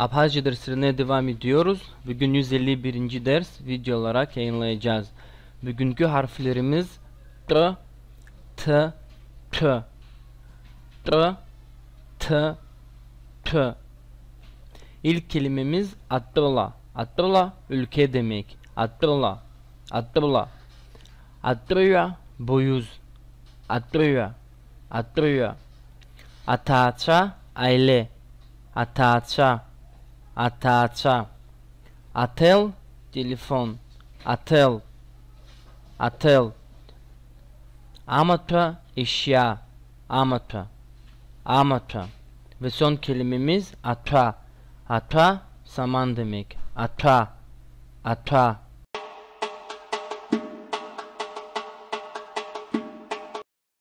Abhazca dersine devam ediyoruz. Bugün 151. ders video olarak yayınlayacağız. Bugünkü harflerimiz T, T, T, T, T, T. İlk kelimemiz Atla. Atla ülke demek. Atla. Atla. Atria boyuz. Atria. Atria. Ataça aile. Ataça. ათაცა ათელ ტელეფონ ათელ ათელ ამათა ეშია ამათა ამათა ვესონ კელიმიმიზ ათა ათა სამანდემიკ ათა ათა